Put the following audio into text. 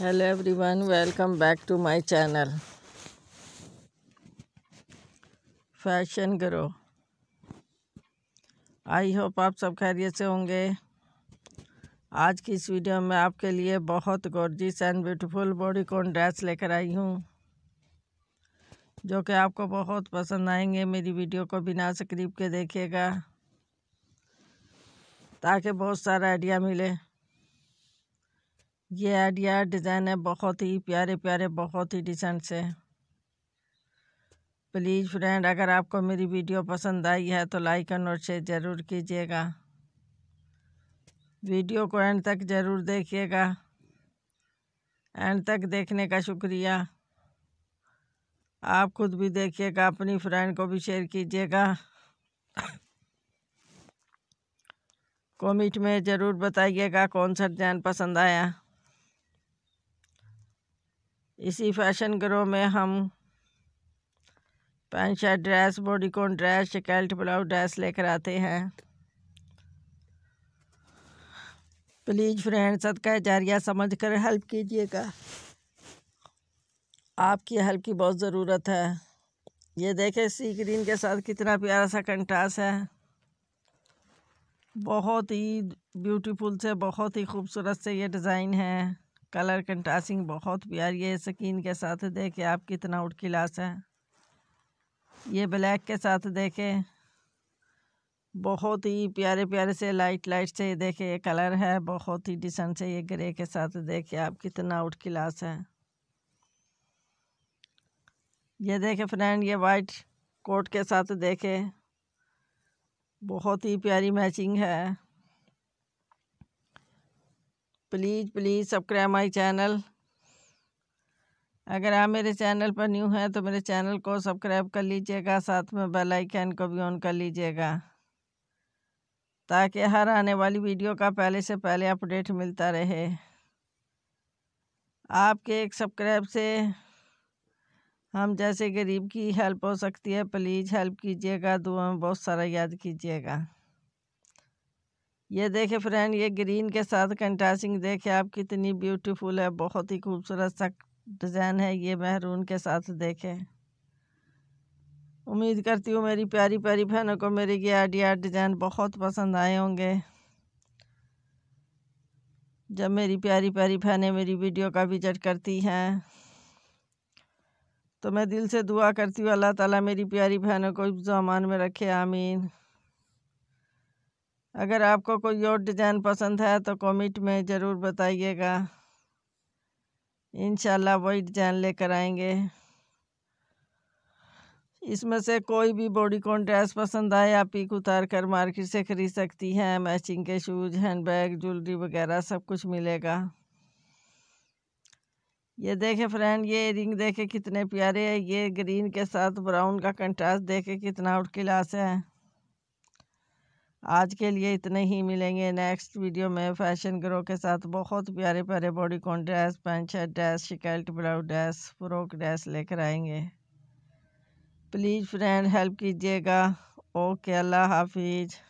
hello everyone welcome back to my channel fashion grow I hope आप सब खैरियत से होंगे आज की इस वीडियो में आपके लिए बहुत gorgeous and beautiful bodycon dress लेकर आई हूँ जो कि आपको बहुत पसंद आएंगे मेरी वीडियो को बिना से करीब के देखिएगा ताकि बहुत सारा आइडिया मिले ये आइडिया डिज़ाइन है बहुत ही प्यारे प्यारे बहुत ही डिसेंट से प्लीज़ फ्रेंड अगर आपको मेरी वीडियो पसंद आई है तो लाइक एंड और शेयर ज़रूर कीजिएगा वीडियो को एंड तक ज़रूर देखिएगा एंड तक देखने का शुक्रिया आप खुद भी देखिएगा अपनी फ्रेंड को भी शेयर कीजिएगा कमेंट में ज़रूर बताइएगा कौन सा डिजाइन पसंद आया इसी फैशन ग्रो में हम pant shirt dress bodycon dress शिकल्ट ब्लाउज ड्रेस लेकर आते हैं प्लीज़ फ्रेंड सदका जारिया समझ कर हेल्प कीजिएगा आपकी हेल्प की बहुत ज़रूरत है ये देखें सी ग्रीन के साथ कितना प्यारा सा कंटास है बहुत ही ब्यूटीफुल से बहुत ही खूबसूरत से ये डिज़ाइन है कलर कंट्रास्टिंग बहुत प्यारी है स्किन के साथ देखे आप कितना उठ क्लास है ये ब्लैक के साथ देखे बहुत ही प्यारे प्यारे से लाइट लाइट से देखे ये कलर है बहुत ही डिसेंट से ये ग्रे के साथ देखे आप कितना उठ क्लास है ये देखे फ्रेंड ये वाइट कोट के साथ देखे बहुत ही प्यारी मैचिंग है please please subscribe my channel अगर आप मेरे चैनल पर न्यू हैं तो मेरे चैनल को सब्सक्राइब कर लीजिएगा साथ में बेल आइकन को भी ऑन कर लीजिएगा ताकि हर आने वाली वीडियो का पहले से पहले अपडेट मिलता रहे आपके एक सब्सक्राइब से हम जैसे गरीब की हेल्प हो सकती है प्लीज़ हेल्प कीजिएगा दुआ में बहुत सारा याद कीजिएगा ये देखे फ्रेंड ये ग्रीन के साथ कंट्रास्टिंग देखे आप कितनी ब्यूटीफुल है बहुत ही खूबसूरत सा डिज़ाइन है ये महरून के साथ देखे उम्मीद करती हूँ मेरी प्यारी प्यारी बहनों को मेरे ये आइडिया डिज़ाइन बहुत पसंद आए होंगे जब मेरी प्यारी प्यारी बहनें मेरी वीडियो का विजिट करती हैं तो मैं दिल से दुआ करती हूँ अल्लाह ताला मेरी प्यारी बहनों को जमान में रखे आमीन अगर आपको कोई और डिज़ाइन पसंद है तो कमेंट में ज़रूर बताइएगा इनशाला वही डिज़ाइन लेकर आएंगे इसमें से कोई भी बॉडी कॉन ड्रेस पसंद आए आप पीक उतार कर मार्केट से ख़रीद सकती हैं मैचिंग के शूज़ हैंड बैग ज्वेलरी वगैरह सब कुछ मिलेगा ये देखें फ्रेंड ये रिंग देखें कितने प्यारे हैं ये ग्रीन के साथ ब्राउन का कंट्रास्ट देखे कितना आउट क्लास है आज के लिए इतने ही मिलेंगे नेक्स्ट वीडियो में फैशन ग्रो के साथ बहुत प्यारे प्यारे bodycon dress pant shirt dress शिकल्ट ब्लाउज ड्रेस फ्रॉक ड्रेस लेकर आएंगे प्लीज़ फ्रेंड हेल्प कीजिएगा ओके अल्लाह हाफिज़